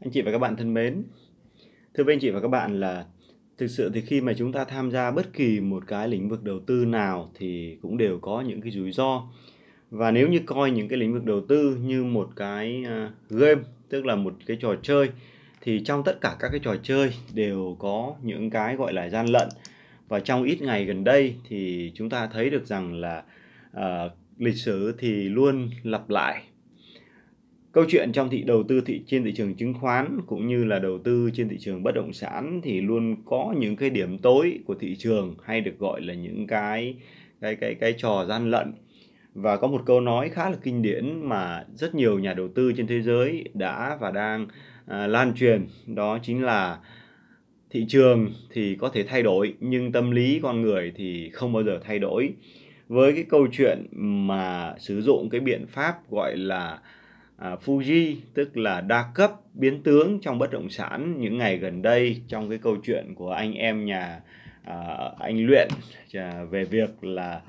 anh chị và các bạn thân mến thưa với anh chị và các bạn là thực sự thì khi mà chúng ta tham gia bất kỳ một cái lĩnh vực đầu tư nào thì cũng đều có những cái rủi ro và nếu như coi những cái lĩnh vực đầu tư như một cái à, game tức là một cái trò chơi thì trong tất cả các cái trò chơi đều có những cái gọi là gian lận và trong ít ngày gần đây thì chúng ta thấy được rằng là uh, lịch sử thì luôn lặp lại Câu chuyện trong thị đầu tư thị trên thị trường chứng khoán cũng như là đầu tư trên thị trường bất động sản thì luôn có những cái điểm tối của thị trường hay được gọi là những cái cái cái cái trò gian lận. Và có một câu nói khá là kinh điển mà rất nhiều nhà đầu tư trên thế giới đã và đang à, lan truyền đó chính là thị trường thì có thể thay đổi nhưng tâm lý con người thì không bao giờ thay đổi. Với cái câu chuyện mà sử dụng cái biện pháp gọi là À, Fuji tức là đa cấp biến tướng trong bất động sản những ngày gần đây trong cái câu chuyện của anh em nhà à, anh luyện à, về việc là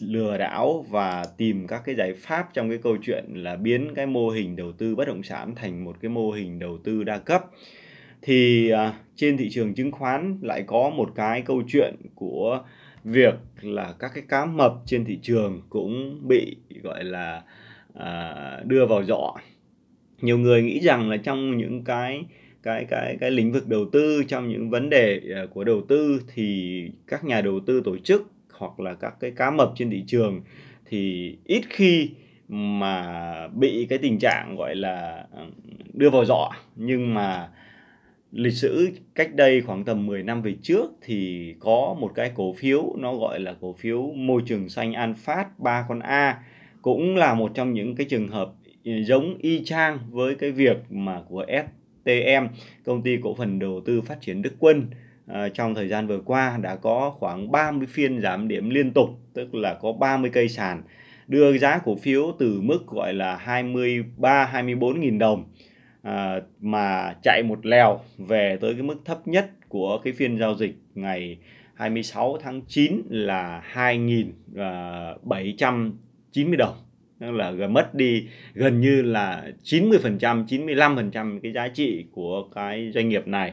lừa đảo và tìm các cái giải pháp trong cái câu chuyện là biến cái mô hình đầu tư bất động sản thành một cái mô hình đầu tư đa cấp thì trên thị trường chứng khoán lại có một cái câu chuyện của việc là các cái cá mập trên thị trường cũng bị gọi là À, đưa vào dọ nhiều người nghĩ rằng là trong những cái cái cái cái lĩnh vực đầu tư trong những vấn đề à, của đầu tư thì các nhà đầu tư tổ chức hoặc là các cái cá mập trên thị trường thì ít khi mà bị cái tình trạng gọi là à, đưa vào dọ nhưng mà lịch sử cách đây khoảng tầm 10 năm về trước thì có một cái cổ phiếu nó gọi là cổ phiếu môi trường xanh An Phát ba con A cũng là một trong những cái trường hợp ừ, giống y chang với cái việc mà của STM công ty cổ phần đầu tư phát triển Đức Quân à, trong thời gian vừa qua đã có khoảng 30 phiên giảm điểm liên tục tức là có 30 cây sàn đưa giá cổ phiếu từ mức gọi là 23 24.000 đồng à, mà chạy một lèo về tới cái mức thấp nhất của cái phiên giao dịch ngày 26 tháng 9 là 2.700 90 đồng tức là mất đi gần như là 90% 95% cái giá trị của cái doanh nghiệp này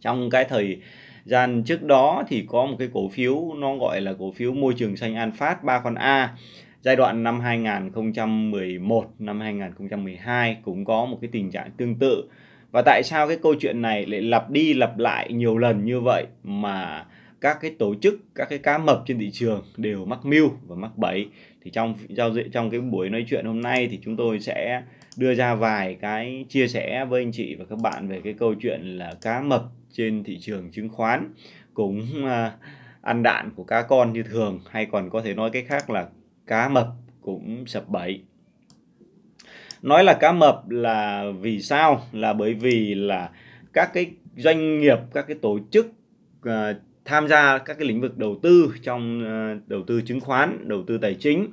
trong cái thời gian trước đó thì có một cái cổ phiếu nó gọi là cổ phiếu môi trường xanh An Phát ba con A giai đoạn năm 2011 năm 2012 cũng có một cái tình trạng tương tự và tại sao cái câu chuyện này lại lặp đi lặp lại nhiều lần như vậy mà các cái tổ chức các cái cá mập trên thị trường đều mắc mưu và mắc bẫy thì trong giao diện trong cái buổi nói chuyện hôm nay thì chúng tôi sẽ đưa ra vài cái chia sẻ với anh chị và các bạn về cái câu chuyện là cá mập trên thị trường chứng khoán cũng à, ăn đạn của cá con như thường hay còn có thể nói cách khác là cá mập cũng sập bẫy nói là cá mập là vì sao là bởi vì là các cái doanh nghiệp các cái tổ chức uh, tham gia các cái lĩnh vực đầu tư trong ờ, đầu tư chứng khoán, đầu tư tài chính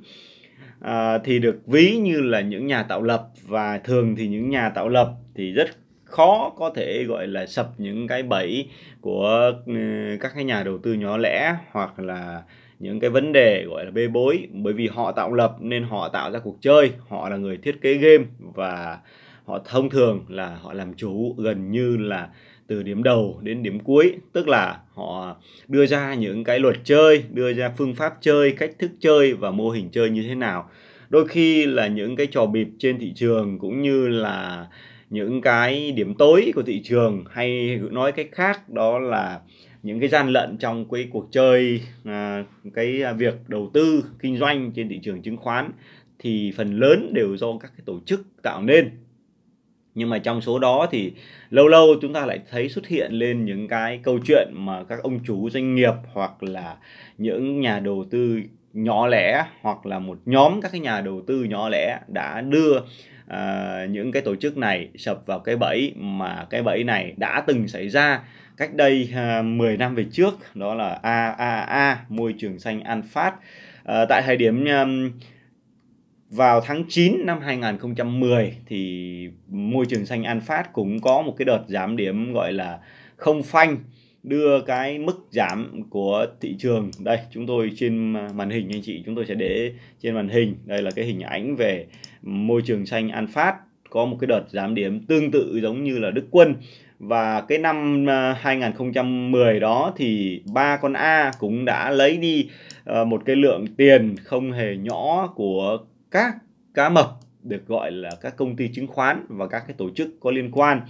ờ, thì được ví như là những nhà tạo lập và thường thì những nhà tạo lập thì rất khó có thể gọi là sập những cái bẫy của ừ, các cái nhà đầu tư nhỏ lẻ hoặc là những cái vấn đề gọi là bê bối bởi vì họ tạo lập nên họ tạo ra cuộc chơi họ là người thiết kế game và họ thông thường là họ làm chủ gần như là từ điểm đầu đến điểm cuối tức là họ đưa ra những cái luật chơi đưa ra phương pháp chơi cách thức chơi và mô hình chơi như thế nào đôi khi là những cái trò bịp trên thị trường cũng như là những cái điểm tối của thị trường hay nói cách khác đó là những cái gian lận trong cái cuộc chơi à, cái việc đầu tư kinh doanh trên thị trường chứng khoán thì phần lớn đều do các cái tổ chức tạo nên nhưng mà trong số đó thì lâu lâu chúng ta lại thấy xuất hiện lên những cái câu chuyện mà các ông chủ doanh nghiệp hoặc là những nhà đầu tư nhỏ lẻ hoặc là một nhóm các cái nhà đầu tư nhỏ lẻ đã đưa à, những cái tổ chức này sập vào cái bẫy mà cái bẫy này đã từng xảy ra cách đây à, 10 năm về trước đó là AAA môi trường xanh An Phát à, tại thời điểm à, vào tháng 9 năm 2010 thì môi trường xanh An Phát cũng có một cái đợt giảm điểm gọi là không phanh đưa cái mức giảm của thị trường đây chúng tôi trên màn hình anh chị chúng tôi sẽ để trên màn hình đây là cái hình ảnh về môi trường xanh An Phát có một cái đợt giảm điểm tương tự giống như là Đức Quân và cái năm 2010 à, đó thì ba con A cũng đã lấy đi ờ, một cái lượng tiền không hề nhỏ của các cá mập được gọi là các công ty chứng khoán và các cái tổ chức có liên quan.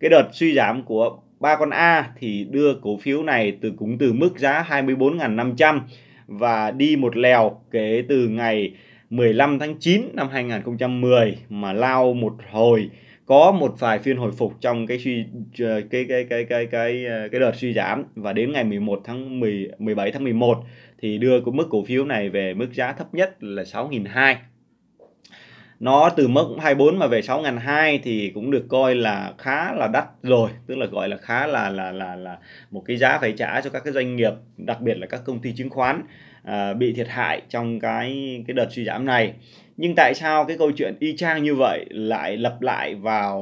Cái đợt suy giảm của ba con A thì đưa cổ phiếu này từ cũng từ mức giá 24.500 và đi một lèo kể từ ngày 15 tháng 9 năm 2010 mà lao một hồi có một vài phiên hồi phục trong cái suy ờ, cái cái cái cái cái cái, ờ, cái đợt suy giảm và đến ngày 11 tháng 10 17 tháng 11 thì đưa cái mức cổ phiếu này về mức giá thấp nhất là 6.200 nó từ mức 24 mà về 6 ngàn 2 thì cũng được coi là khá là đắt rồi tức là gọi là khá là là là là một cái giá phải trả cho các cái doanh nghiệp đặc biệt là các công ty chứng khoán à, bị thiệt hại trong cái cái đợt suy giảm này nhưng tại sao cái câu chuyện y chang như vậy lại lặp lại vào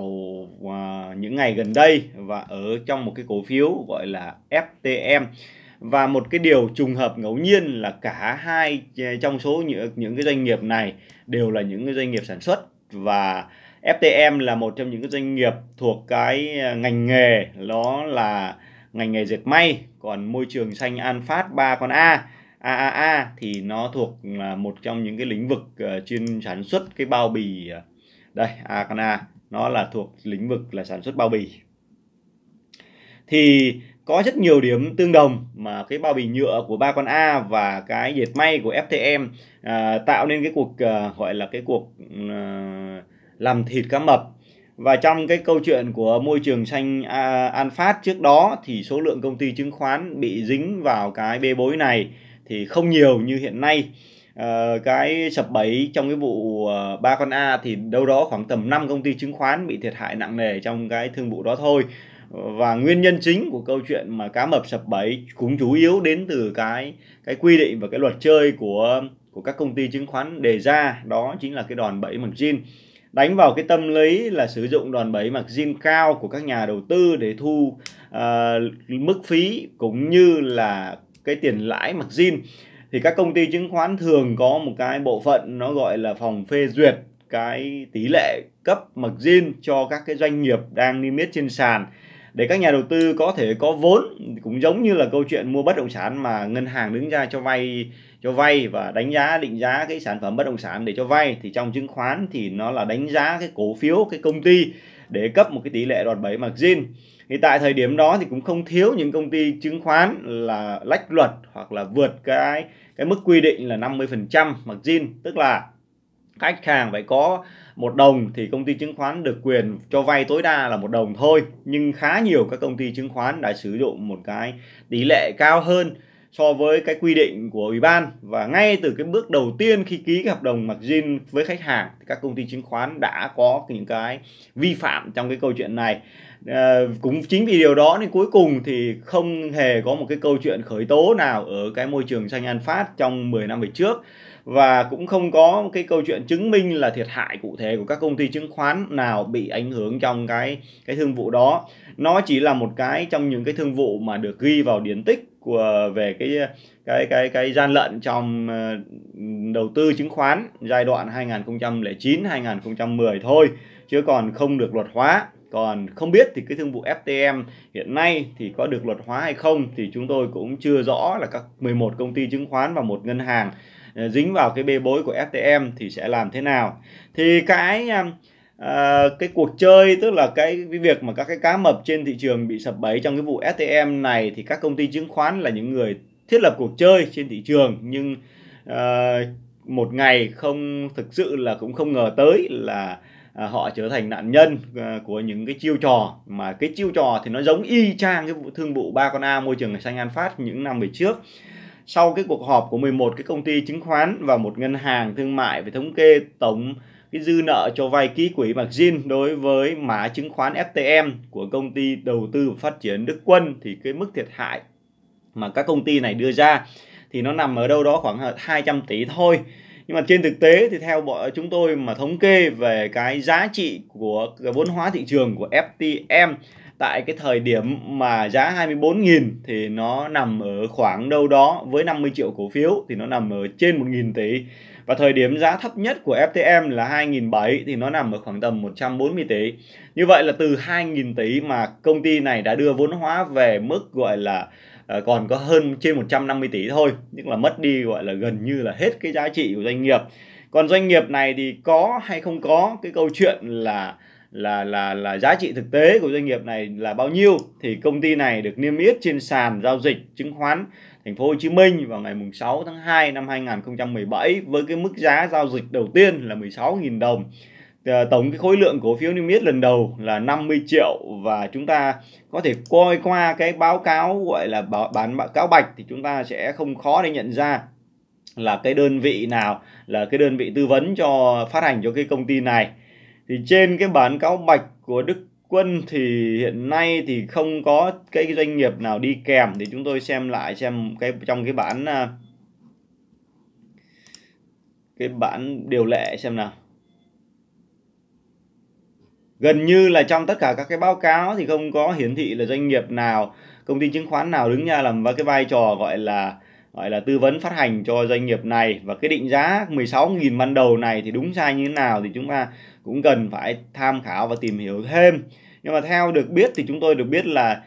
uh, những ngày gần đây và ở trong một cái cổ phiếu gọi là FTM và một cái điều trùng hợp ngẫu nhiên là cả hai ờ, trong số những, những cái doanh nghiệp này đều là những cái doanh nghiệp sản xuất và FTM là một trong những cái doanh nghiệp thuộc cái ờ, ngành nghề đó là ngành nghề dệt may còn môi trường xanh an phát ba con a AAA thì nó thuộc là một trong những cái lĩnh vực ờ, chuyên sản xuất cái bao bì đây A con A nó là thuộc lĩnh vực là sản xuất bao bì thì có rất nhiều điểm tương đồng mà cái bao bì nhựa của ba con A và cái dệt may của FTM à, tạo nên cái cuộc à, gọi là cái cuộc à, làm thịt cá mập và trong cái câu chuyện của môi trường xanh à, An Phát trước đó thì số lượng công ty chứng khoán bị dính vào cái bê bối này thì không nhiều như hiện nay à, cái sập bẫy trong cái vụ à, ba con A thì đâu đó khoảng tầm 5 công ty chứng khoán bị thiệt hại nặng nề trong cái thương vụ đó thôi và nguyên nhân chính của câu chuyện mà cá mập sập bẫy cũng chủ yếu đến từ cái cái quy định và cái luật chơi của của các công ty chứng khoán đề ra đó chính là cái đòn bẫy mặc zin đánh vào cái tâm lý là sử dụng đòn bẫy mặc zin cao của các nhà đầu tư để thu uh, mức phí cũng như là cái tiền lãi mặc zin thì các công ty chứng khoán thường có một cái bộ phận nó gọi là phòng phê duyệt cái tỷ lệ cấp mặc zin cho các cái doanh nghiệp đang niêm yết trên sàn để các nhà đầu tư có thể có vốn cũng giống như là câu chuyện mua bất động sản mà ngân hàng đứng ra cho vay cho vay và đánh giá định giá cái sản phẩm bất động sản để cho vay thì trong chứng khoán thì nó là đánh giá cái cổ phiếu cái công ty để cấp một cái tỷ lệ đòn bẩy margin thì tại thời điểm đó thì cũng không thiếu những công ty chứng khoán là lách luật hoặc là vượt cái cái mức quy định là 50% margin tức là khách hàng phải có một đồng thì công ty chứng khoán được quyền cho vay tối đa là một đồng thôi nhưng khá nhiều các công ty chứng khoán đã sử dụng một cái tỷ lệ cao hơn so với cái quy định của ủy ban và ngay từ cái bước đầu tiên khi ký cái hợp đồng margin với khách hàng thì các công ty chứng khoán đã có những cái vi phạm trong cái câu chuyện này à, cũng chính vì điều đó nên cuối cùng thì không hề có một cái câu chuyện khởi tố nào ở cái môi trường xanh an phát trong 10 năm về trước và cũng không có cái câu chuyện chứng minh là thiệt hại cụ thể của các công ty chứng khoán nào bị ảnh hưởng trong cái cái thương vụ đó nó chỉ là một cái trong những cái thương vụ mà được ghi vào điển tích của về cái cái cái cái gian lận trong ờ, đầu tư chứng khoán giai đoạn 2009 2010 thôi chứ còn không được luật hóa còn không biết thì cái thương vụ FTM hiện nay thì có được luật hóa hay không thì chúng tôi cũng chưa rõ là các 11 công ty chứng khoán và một ngân hàng Ờ, dính vào cái bê bối của FTM thì sẽ làm thế nào thì cái À, cái cuộc chơi tức là cái, cái việc mà các cái cá mập trên thị trường bị sập bẫy trong cái vụ STM này thì các công ty chứng khoán là những người thiết lập cuộc chơi trên thị trường nhưng uh, một ngày không thực sự là cũng không ngờ tới là uh, họ trở thành nạn nhân uh, của những cái chiêu trò mà cái chiêu trò thì nó giống y chang cái vụ thương vụ ba con a môi trường xanh an phát những năm về trước sau cái cuộc họp của 11 cái công ty chứng khoán và một ngân hàng thương mại về thống kê tổng cái dư nợ cho vay ký quỹ margin đối với mã chứng khoán FTM của công ty đầu tư và phát triển Đức Quân thì cái mức thiệt hại mà các công ty này đưa ra thì nó nằm ở đâu đó khoảng 200 tỷ thôi. Nhưng mà trên thực tế thì theo chúng tôi mà thống kê về cái giá trị của vốn hóa thị trường của FTM tại cái thời điểm mà giá 24.000 thì nó nằm ở khoảng đâu đó với 50 triệu cổ phiếu thì nó nằm ở trên 1.000 tỷ và thời điểm giá thấp nhất của FTM là 2.700 thì nó nằm ở khoảng tầm 140 tỷ. Như vậy là từ 2.000 tỷ mà công ty này đã đưa vốn hóa về mức gọi là ờ, còn có hơn trên 150 tỷ thôi, nhưng là mất đi gọi là gần như là hết cái giá trị của doanh nghiệp. Còn doanh nghiệp này thì có hay không có cái câu chuyện là là là là giá trị thực tế của doanh nghiệp này là bao nhiêu thì công ty này được niêm yết trên sàn giao dịch chứng khoán thành phố Hồ Chí Minh vào ngày 6 tháng 2 năm 2017 với cái mức giá giao dịch đầu tiên là 16.000 đồng ờ, tổng cái khối lượng cổ phiếu niêm yết lần đầu là 50 triệu và chúng ta có thể coi qua cái báo cáo gọi là bán báo cáo bạch thì chúng ta sẽ không khó để nhận ra là cái đơn vị nào là cái đơn vị tư vấn cho phát hành cho cái công ty này thì trên cái bán cáo bạch của Đức Quân thì hiện nay thì không có cái doanh nghiệp nào đi kèm thì chúng tôi xem lại xem cái trong cái bản à, cái bản điều lệ xem nào gần như là trong tất cả các cái báo cáo thì không có hiển thị là doanh nghiệp nào công ty chứng khoán nào đứng ra làm và cái vai trò gọi là gọi là tư vấn phát hành cho doanh nghiệp này và cái định giá 16.000 ban đầu này thì đúng sai như thế nào thì chúng ta cũng cần phải tham khảo và tìm hiểu thêm nhưng mà theo được biết thì chúng tôi được biết là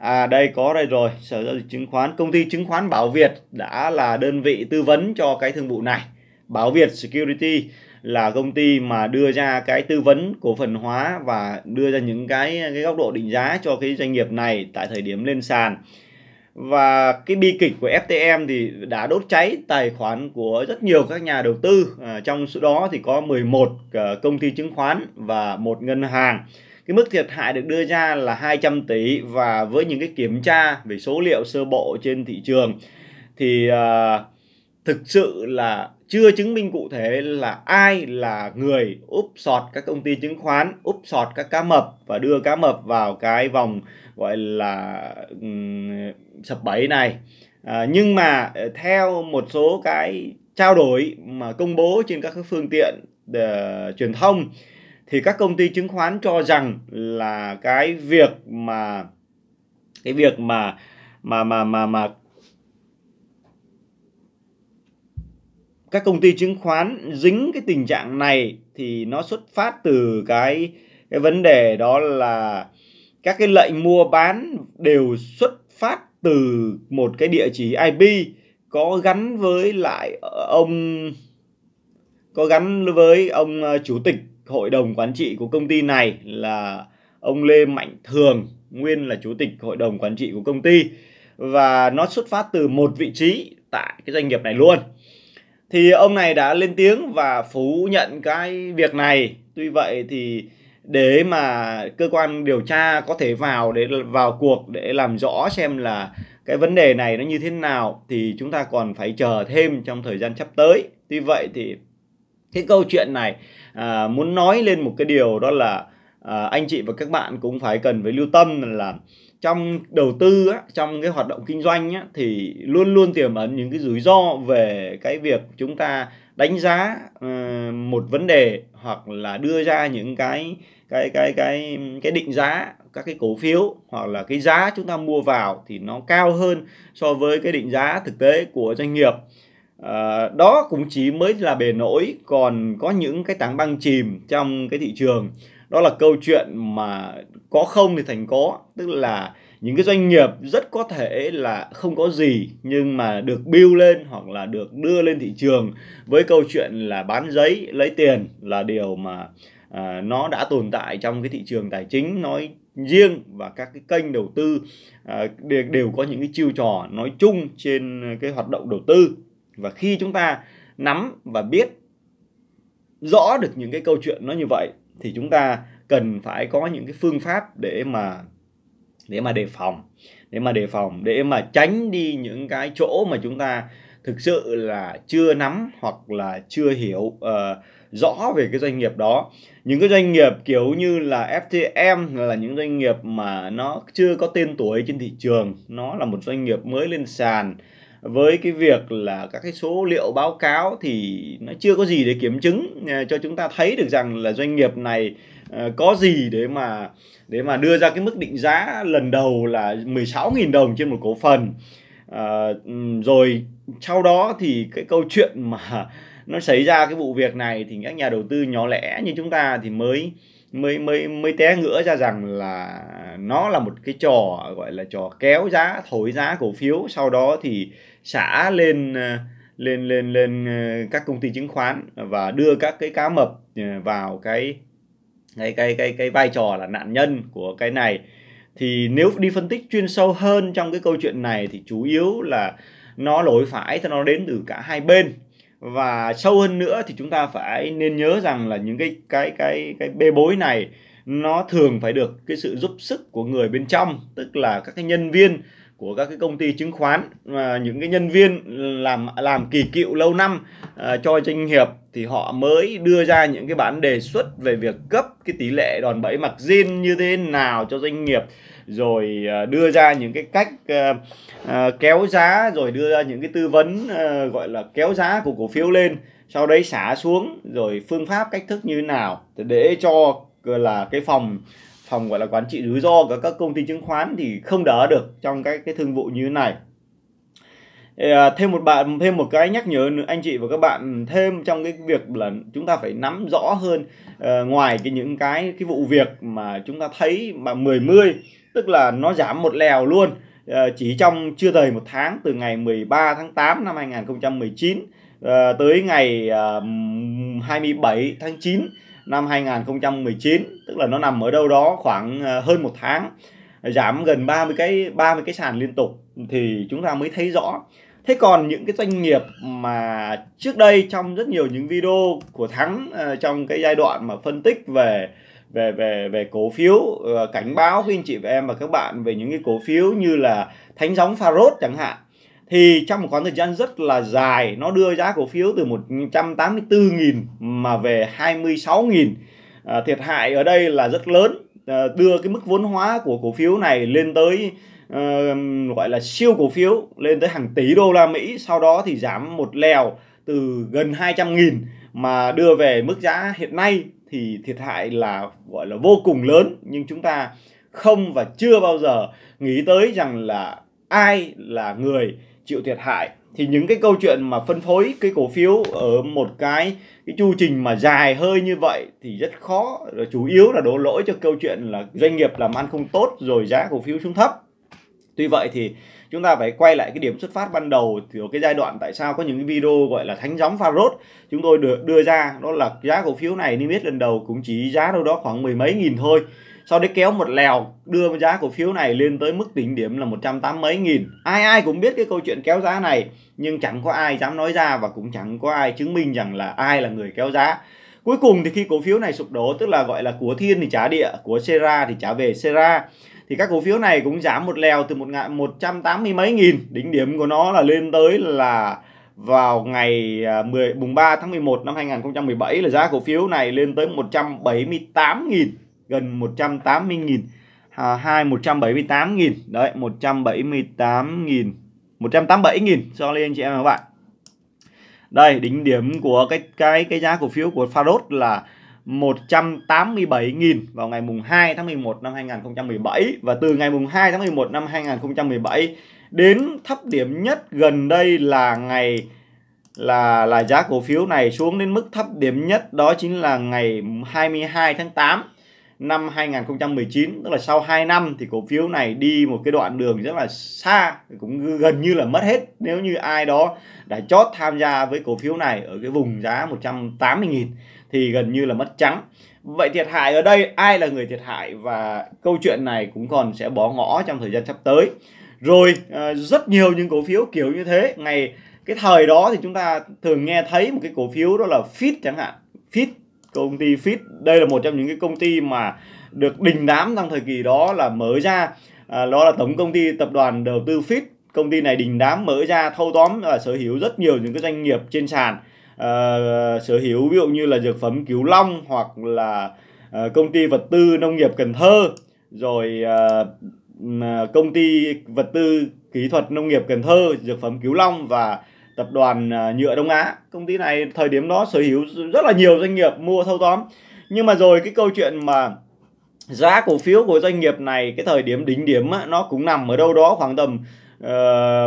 à đây có đây rồi sở giao dịch chứng khoán công ty chứng khoán Bảo Việt đã là đơn vị tư vấn cho cái thương vụ này Bảo Việt Security là công ty mà đưa ra cái tư vấn cổ phần hóa và đưa ra những cái cái góc độ định giá cho cái doanh nghiệp này tại thời điểm lên sàn và cái bi kịch của FTM thì đã đốt cháy tài khoản của rất nhiều các nhà đầu tư à, trong số đó thì có 11 à, công ty chứng khoán và một ngân hàng cái mức thiệt hại được đưa ra là 200 tỷ và với những cái kiểm tra về số liệu sơ bộ trên thị trường thì uh, thực sự là chưa chứng minh cụ thể là ai là người úp sọt các công ty chứng khoán, úp sọt các cá mập và đưa cá mập vào cái vòng gọi là sập bẫy này. À, nhưng mà ờ, theo một số cái trao đổi mà công bố trên các phương tiện uh, truyền thông thì các công ty chứng khoán cho rằng là cái việc mà cái việc mà mà mà mà mà các công ty chứng khoán dính cái tình trạng này thì nó xuất phát từ cái cái vấn đề đó là các cái lệnh mua bán đều xuất phát từ một cái địa chỉ IP có gắn với lại ông có gắn với ông ờ, chủ tịch hội đồng quản trị của công ty này là ông Lê Mạnh Thường nguyên là chủ tịch hội đồng quản trị của công ty và nó xuất phát từ một vị trí tại cái doanh nghiệp này luôn thì ông này đã lên tiếng và phủ nhận cái việc này tuy vậy thì để mà cơ quan điều tra có thể vào để vào cuộc để làm rõ xem là cái vấn đề này nó như thế nào thì chúng ta còn phải chờ thêm trong thời gian sắp tới tuy vậy thì cái câu chuyện này à, muốn nói lên một cái điều đó là à, anh chị và các bạn cũng phải cần phải lưu tâm là trong đầu tư á, trong cái hoạt động kinh doanh á, thì luôn luôn tiềm ẩn những cái rủi ro về cái việc chúng ta đánh giá uh, một vấn đề hoặc là đưa ra những cái cái cái cái cái định giá các cái cổ phiếu hoặc là cái giá chúng ta mua vào thì nó cao hơn so với cái định giá thực tế của doanh nghiệp à, đó cũng chỉ mới là bề nổi còn có những cái tảng băng chìm trong cái thị trường đó là câu chuyện mà có không thì thành có tức là những cái doanh nghiệp rất có thể là không có gì nhưng mà được build lên hoặc là được đưa lên thị trường với câu chuyện là bán giấy lấy tiền là điều mà à, nó đã tồn tại trong cái thị trường tài chính nói riêng và các cái kênh đầu tư à, đều, đều có những cái chiêu trò nói chung trên cái hoạt động đầu tư và khi chúng ta nắm và biết rõ được những cái câu chuyện nó như vậy thì chúng ta cần phải có những cái phương pháp để mà để mà đề phòng để mà đề phòng để mà tránh đi những cái chỗ mà chúng ta thực sự là chưa nắm hoặc là chưa hiểu uh, rõ về cái doanh nghiệp đó những cái doanh nghiệp kiểu như là FTM là những doanh nghiệp mà nó chưa có tên tuổi trên thị trường nó là một doanh nghiệp mới lên sàn với cái việc là các cái số liệu báo cáo thì nó chưa có gì để kiểm chứng à, cho chúng ta thấy được rằng là doanh nghiệp này à, có gì để mà để mà đưa ra cái mức định giá lần đầu là 16.000 đồng trên một cổ phần à, rồi sau đó thì cái câu chuyện mà nó xảy ra cái vụ việc này thì các nhà đầu tư nhỏ lẻ như chúng ta thì mới mới mới mới té ngửa ra rằng là nó là một cái trò gọi là trò kéo giá thổi giá cổ phiếu sau đó thì xả lên ờ, lên lên lên ờ, các công ty chứng khoán và đưa các cái cá mập ờ, vào cái cái cái cái cái vai trò là nạn nhân của cái này thì nếu đi phân tích chuyên sâu hơn trong cái câu chuyện này thì chủ yếu là nó lỗi phải thì nó đến từ cả hai bên và sâu hơn nữa thì chúng ta phải nên nhớ rằng là những cái cái cái cái bê bối này nó thường phải được cái sự giúp sức của người bên trong tức là các cái nhân viên của các cái công ty chứng khoán và những cái nhân viên làm làm kỳ cựu lâu năm uh, cho doanh nghiệp thì họ mới đưa ra những cái bản đề xuất về việc cấp cái tỷ lệ đòn bẩy mặc zin như thế nào cho doanh nghiệp rồi à, đưa ra những cái cách à, à, kéo giá rồi đưa ra những cái tư vấn gọi là kéo giá của cổ phiếu lên sau đấy xả xuống rồi phương pháp cách thức như nào để cho là cái phòng phòng gọi là quản trị rủi ro của các công ty chứng khoán thì không đỡ được trong các cái thương vụ như thế này thêm một bạn thêm một cái nhắc nhở anh chị và các bạn thêm trong cái việc là chúng ta phải nắm rõ hơn uh, ngoài cái những cái cái vụ việc mà chúng ta thấy mà mười mươi tức là nó giảm một lèo luôn ờ, chỉ trong chưa đầy một tháng từ ngày 13 tháng 8 năm 2019 ờ, tới ngày 27 ờ, tháng 9 năm 2019 tức là nó nằm ở đâu đó khoảng hơn một tháng giảm gần 30 cái 30 cái sàn liên tục thì chúng ta mới thấy rõ thế còn những cái doanh nghiệp mà trước đây trong rất nhiều những video của thắng trong cái giai đoạn mà phân tích về về về về cổ phiếu ờ, cảnh báo với anh chị và em và các bạn về những cái cổ phiếu như là thánh gióng Faros chẳng hạn thì trong một khoảng thời gian rất là dài nó đưa giá cổ phiếu từ 184.000 mà về 26.000 à, ờ, thiệt hại ở đây là rất lớn à, đưa cái mức vốn hóa của cổ phiếu này lên tới à, gọi là siêu cổ phiếu lên tới hàng tỷ đô la Mỹ sau đó thì giảm một lèo từ gần 200.000 mà đưa về mức giá hiện nay thì thiệt hại là gọi là vô cùng lớn nhưng chúng ta không và chưa bao giờ nghĩ tới rằng là ai là người chịu thiệt hại thì những cái câu chuyện mà phân phối cái cổ phiếu ở một cái cái chu trình mà dài hơi như vậy thì rất khó rồi chủ yếu là đổ lỗi cho câu chuyện là doanh nghiệp làm ăn không tốt rồi giá cổ phiếu xuống thấp tuy vậy thì chúng ta phải quay lại cái điểm xuất phát ban đầu của cái giai đoạn tại sao có những cái video gọi là thánh gióng pha rốt chúng tôi được đưa ra đó là giá cổ phiếu này niêm yết lần đầu cũng chỉ giá đâu đó khoảng mười mấy nghìn thôi sau đấy kéo một lèo đưa giá cổ phiếu này lên tới mức đỉnh điểm là 180 mấy nghìn ai ai cũng biết cái câu chuyện kéo giá này nhưng chẳng có ai dám nói ra và cũng chẳng có ai chứng minh rằng là ai là người kéo giá cuối cùng thì khi cổ phiếu này sụp đổ tức là gọi là của thiên thì trả địa của sera thì trả về sera thì các cổ phiếu này cũng giảm một lèo từ một ngàn một trăm tám mươi mấy nghìn đỉnh điểm của nó là lên tới là vào ngày 10 à, mùng 3 tháng 11 năm 2017 là giá cổ phiếu này lên tới 178.000 gần 180.000 à, 2 178.000 đấy 178.000 187.000 so lên anh chị em các bạn đây đỉnh điểm của cái cái cái giá cổ phiếu của Faros là 187.000 vào ngày mùng 2 tháng 11 năm 2017 và từ ngày mùng 2 tháng 11 năm 2017 đến thấp điểm nhất gần đây là ngày là là giá cổ phiếu này xuống đến mức thấp điểm nhất đó chính là ngày 22 tháng 8 năm 2019 tức là sau 2 năm thì cổ phiếu này đi một cái đoạn đường rất là xa cũng gần như là mất hết nếu như ai đó đã chót tham gia với cổ phiếu này ở cái vùng giá 180.000 thì gần như là mất trắng vậy thiệt hại ở đây ai là người thiệt hại và câu chuyện này cũng còn sẽ bó ngõ trong thời gian sắp tới rồi ờ, rất nhiều những cổ phiếu kiểu như thế ngày cái thời đó thì chúng ta thường nghe thấy một cái cổ phiếu đó là fit chẳng hạn fit công ty Fit đây là một trong những cái công ty mà được đình đám trong thời kỳ đó là mở ra à, đó là tổng công ty tập đoàn đầu tư Fit công ty này đình đám mở ra thâu tóm và sở hữu rất nhiều những cái doanh nghiệp trên sàn à, sở hữu ví dụ như là dược phẩm cứu long hoặc là à, công ty vật tư nông nghiệp Cần Thơ rồi à, công ty vật tư kỹ thuật nông nghiệp Cần Thơ dược phẩm cứu long và tập đoàn ờ, nhựa Đông Á. Công ty này thời điểm đó sở hữu rất là nhiều doanh nghiệp mua thâu tóm. Nhưng mà rồi cái câu chuyện mà giá cổ phiếu của doanh nghiệp này cái thời điểm đỉnh điểm á, nó cũng nằm ở đâu đó khoảng tầm uh,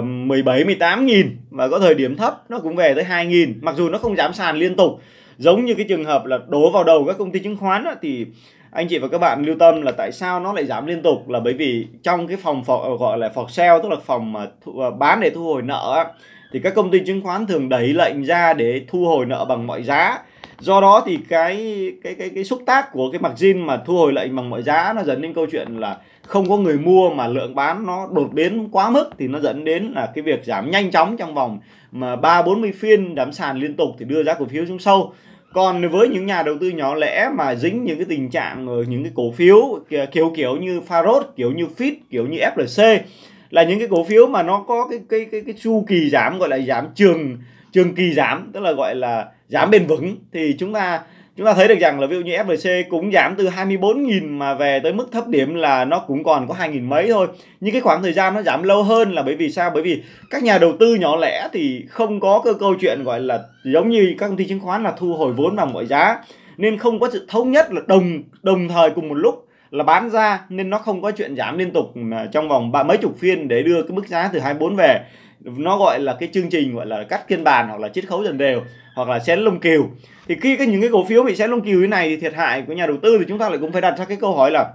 17 18 nghìn và có thời điểm thấp nó cũng về tới 2 nghìn mặc dù nó không giảm sàn liên tục giống như cái trường hợp là đổ vào đầu các công ty chứng khoán á, thì anh chị và các bạn lưu tâm là tại sao nó lại giảm liên tục là bởi vì trong cái phòng phò, gọi là phòng sale tức là phòng mà thu, ờ, bán để thu hồi nợ á, thì các công ty chứng khoán thường đẩy lệnh ra để thu hồi nợ bằng mọi giá do đó thì cái cái cái cái xúc tác của cái margin mà thu hồi lệnh bằng mọi giá nó dẫn đến câu chuyện là không có người mua mà lượng bán nó đột biến quá mức thì nó dẫn đến là cái việc giảm nhanh chóng trong vòng mà ba bốn mươi phiên đám sàn liên tục thì đưa giá cổ phiếu xuống sâu còn với những nhà đầu tư nhỏ lẻ mà dính những cái tình trạng những cái cổ phiếu kiểu kiểu như Farod, kiểu như Fit, kiểu như FLC là những cái cổ phiếu mà nó có cái cái cái cái chu kỳ giảm gọi là giảm trường trường kỳ giảm tức là gọi là giảm bền vững thì chúng ta chúng ta thấy được rằng là ví dụ như FLC cũng giảm từ 24.000 mà về tới mức thấp điểm là nó cũng còn có 2.000 mấy thôi. Nhưng cái khoảng thời gian nó giảm lâu hơn là bởi vì sao? Bởi vì các nhà đầu tư nhỏ lẻ thì không có cơ câu chuyện gọi là giống như các công ty chứng khoán là thu hồi vốn bằng mọi giá nên không có sự thống nhất là đồng đồng thời cùng một lúc là bán ra nên nó không có chuyện giảm liên tục trong vòng ba mấy chục phiên để đưa cái mức giá từ 24 về nó gọi là cái chương trình gọi là cắt thiên bàn hoặc là chiết khấu dần đều hoặc là xén lông kiều thì khi cái những cái cổ phiếu bị xén lông kiều như này thì thiệt hại của nhà đầu tư thì chúng ta lại cũng phải đặt ra cái câu hỏi là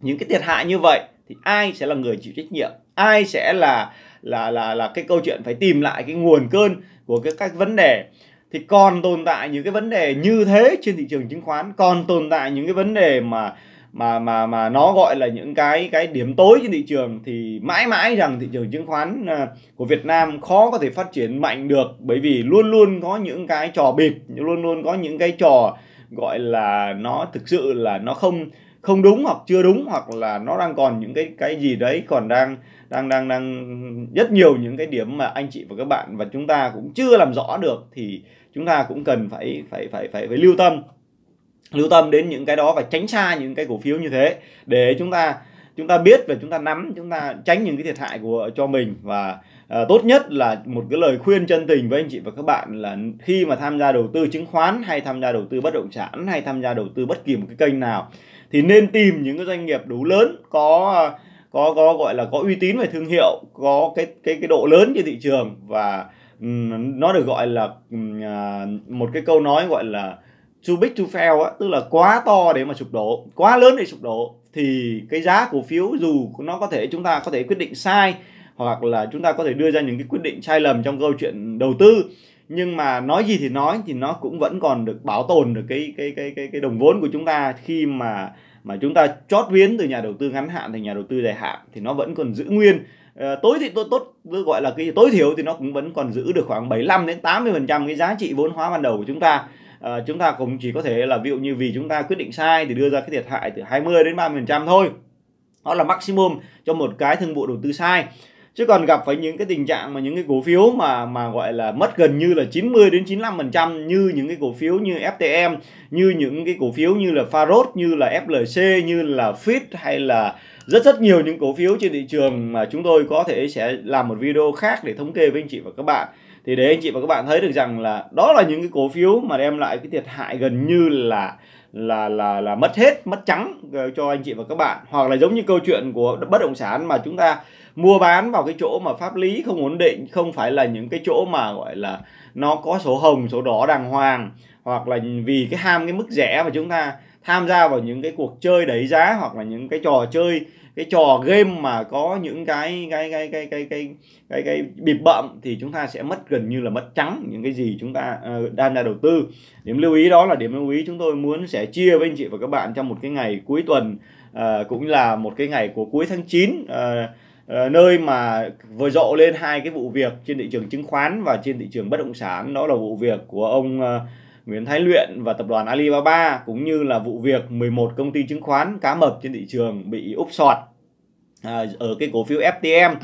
những cái thiệt hại như vậy thì ai sẽ là người chịu trách nhiệm ai sẽ là là là là cái câu chuyện phải tìm lại cái nguồn cơn của cái các vấn đề thì còn tồn tại những cái vấn đề như thế trên thị trường chứng khoán còn tồn tại những cái vấn đề mà mà mà mà nó gọi là những cái cái điểm tối trên thị trường thì mãi mãi rằng thị trường chứng khoán à, của Việt Nam khó có thể phát triển mạnh được bởi vì luôn luôn có những cái trò bịp luôn luôn có những cái trò gọi là nó thực sự là nó không không đúng hoặc chưa đúng hoặc là nó đang còn những cái cái gì đấy còn đang đang đang đang rất nhiều những cái điểm mà anh chị và các bạn và chúng ta cũng chưa làm rõ được thì chúng ta cũng cần phải phải phải phải, phải lưu tâm lưu tâm đến những cái đó và tránh xa những cái cổ phiếu như thế để chúng ta chúng ta biết và chúng ta nắm chúng ta tránh những cái thiệt hại của cho mình và à, tốt nhất là một cái lời khuyên chân tình với anh chị và các bạn là khi mà tham gia đầu tư chứng khoán hay tham gia đầu tư bất động sản hay tham gia đầu tư bất kỳ một cái kênh nào thì nên tìm những cái doanh nghiệp đủ lớn có có có gọi là có uy tín về thương hiệu có cái cái cái độ lớn trên thị trường và um, nó được gọi là um, một cái câu nói gọi là too big to fail á tức là quá to để mà sụp đổ quá lớn để sụp đổ thì cái giá cổ phiếu dù nó có thể chúng ta có thể quyết định sai hoặc là chúng ta có thể đưa ra những cái quyết định sai lầm trong câu chuyện đầu tư nhưng mà nói gì thì nói thì nó cũng vẫn còn được bảo tồn được cái cái cái cái cái đồng vốn của chúng ta khi mà mà chúng ta chót biến từ nhà đầu tư ngắn hạn thành nhà đầu tư dài hạn thì nó vẫn còn giữ nguyên à, tối thì tôi tốt gọi là cái tối thiểu thì nó cũng vẫn còn giữ được khoảng 75 đến 80 phần trăm cái giá trị vốn hóa ban đầu của chúng ta à, chúng ta cũng chỉ có thể là ví dụ như vì chúng ta quyết định sai thì đưa ra cái thiệt hại từ 20 đến 30 phần trăm thôi đó là maximum cho một cái thương vụ đầu tư sai chứ còn gặp phải những cái tình trạng mà những cái cổ phiếu mà mà gọi là mất gần như là 90 đến 95 phần trăm như những cái cổ phiếu như FTM như những cái cổ phiếu như là Faros, như là FLC như là Fit hay là rất rất nhiều những cổ phiếu trên thị trường mà chúng tôi có thể sẽ làm một video khác để thống kê với anh chị và các bạn thì để anh chị và các bạn thấy được rằng là đó là những cái cổ phiếu mà đem lại cái thiệt hại gần như là là là là mất hết mất trắng ờ, cho anh chị và các bạn hoặc là giống như câu chuyện của bất động sản mà chúng ta mua bán vào cái chỗ mà pháp lý không ổn định không phải là những cái chỗ mà gọi là nó có số hồng số đỏ đàng hoàng hoặc là vì cái ham cái mức rẻ mà chúng ta tham gia vào những cái cuộc chơi đẩy giá hoặc là những cái trò chơi cái trò game mà có những cái cái cái cái cái cái cái, cái bịp bậm thì chúng ta sẽ mất gần như là mất trắng những cái gì chúng ta uh, đang ra đầu tư điểm lưu ý đó là điểm lưu ý chúng tôi muốn sẽ chia với anh chị và các bạn trong một cái ngày cuối tuần uh, cũng là một cái ngày của cuối tháng 9 uh, uh, nơi mà vừa rộ lên hai cái vụ việc trên thị trường chứng khoán và trên thị trường bất động sản đó là vụ việc của ông uh, Nguyễn Thái Luyện và tập đoàn Alibaba cũng như là vụ việc 11 công ty chứng khoán cá mập trên thị trường bị úp sọt à, ở cái cổ phiếu FTM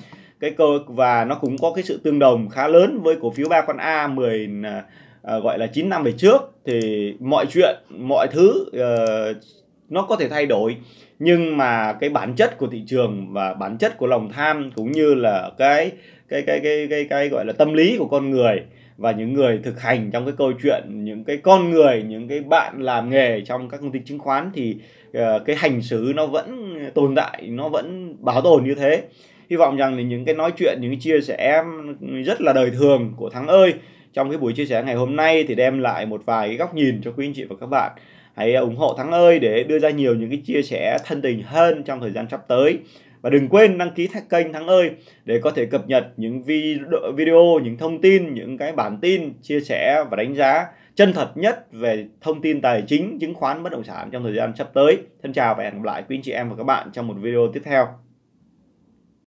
cái cơ và nó cũng có cái sự tương đồng khá lớn với cổ phiếu ba con A 10 à, à, gọi là 9 năm về trước thì mọi chuyện mọi thứ ờ, nó có thể thay đổi nhưng mà cái bản chất của thị trường và bản chất của lòng tham cũng như là cái cái cái cái cái, cái gọi là tâm lý của con người và những người thực hành trong cái câu chuyện những cái con người những cái bạn làm nghề trong các công ty chứng khoán thì ờ, cái hành xử nó vẫn tồn tại nó vẫn bảo tồn như thế hy vọng rằng là những cái nói chuyện những cái chia sẻ em rất là đời thường của thắng ơi trong cái buổi chia sẻ ngày hôm nay thì đem lại một vài cái góc nhìn cho quý anh chị và các bạn hãy ủng hộ thắng ơi để đưa ra nhiều những cái chia sẻ thân tình hơn trong thời gian sắp tới và đừng quên đăng ký kênh Thắng ơi để có thể cập nhật những video, những thông tin, những cái bản tin chia sẻ và đánh giá chân thật nhất về thông tin tài chính, chứng khoán, bất động sản trong thời gian sắp tới. Thân chào và hẹn gặp lại quý anh chị em và các bạn trong một video tiếp theo.